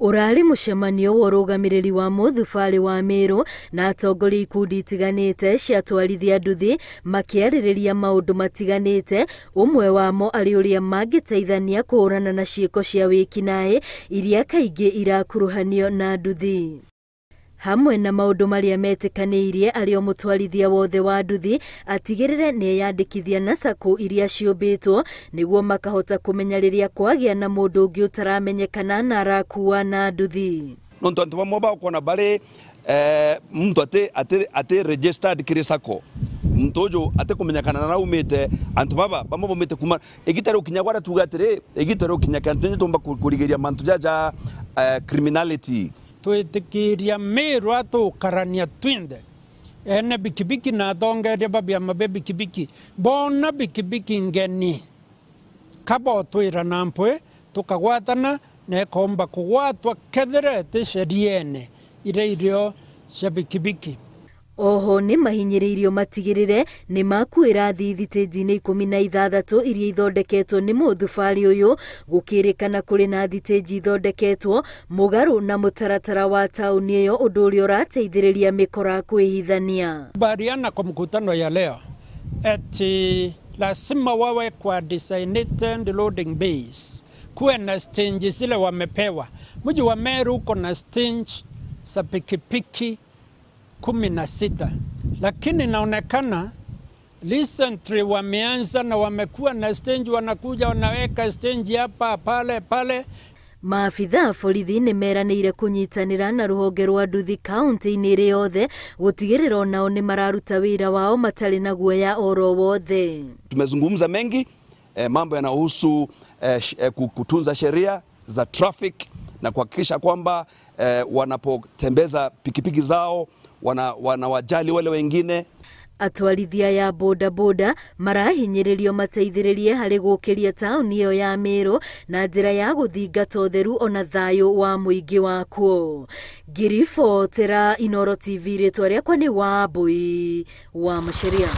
urari mucemanio wa urugamiriri wa muthubarĩ wa mĩrũ na atongoria ikundi itiganĩte cia twarithia nduthi makĩarĩrĩria maũndũ matiganĩte ũmwe wamo arĩ ũrĩa mangĩteithania kũhũrana na ciĩko cia wĩkinaĩ iria kaingĩ irakuruhanio na nduthi hamwe na maundu maria metĩkanĩirie arĩ o mũtwarithia wothe wa nduthi atigĩrĩre nĩ eyandĩkithia na sako iria ciũmbĩtwo nĩguo makahota kũmenya rĩrĩa kwagĩa na mũndũ ũngĩ ũtaramenyekana na arakuua na nduthi nontu antu vamwe vakona vali eh, mntu ati, ati, registered kiri sako mntu uju atikumanyakana na naumite antu vava vamwe vaumite kuma igitari ukinya gwara tuga atiri igitari ukinya kantu nya kurigiria mantu jaja uh, eh, twitikiirie mirwa tukarania twinde ene bikibiki nathongerie babiama be bikibiki bona bikibiki ngeni kaba na mpwi tukagwatana nekomba kugwatwa kethere ti sheriene ire irio cia bikibiki oho nä mahinyä matigärire nä makuä ra thithi tĩnji-inä ikå na ithathatå iria ithondeketwo nä mũthubarĩ ũyũ gũkĩrĩkana kũrĩ na thitĩnji ithondeketwo mũgarũ na mũtaratara wa taũni ĩyo ũndũ ũrĩa ũrateithĩrĩria mĩkora kwĩhithania bariana kwa mkutano ya leo eti lazima wawe kwa designated loading base kuwe na stinji zile wamepewa mji wa meru uko na stinji za pikipiki kumi na sita, lakini inaonekana recently wameanza na wamekuwa na stenji, wanakuja wanaweka stenji hapa pale pale. Maabitha borithi nĩ meranĩire kũnyitanĩra na rũhonge rwa nduthi kaunti-inĩ ĩrĩ yothe gũtigĩrĩra onao ni mararuta wĩra wao matarĩ na guoya oro wothe. Tumezungumza mengi eh, mambo yanahusu eh, eh kutunza sheria za traffic na kuhakikisha kwamba eh, wanapotembeza pikipiki zao wanawajali wana wale wengine atwarithia ya boda marahinyĩrĩrio mateithĩrĩrie hari gukiria taũni iyo ya miro na njira ya guthingata utheru ona thayũ wa muingi wakuo ngiribotera inoro tv rĩtwa rĩakwa nĩ wambui wa macharia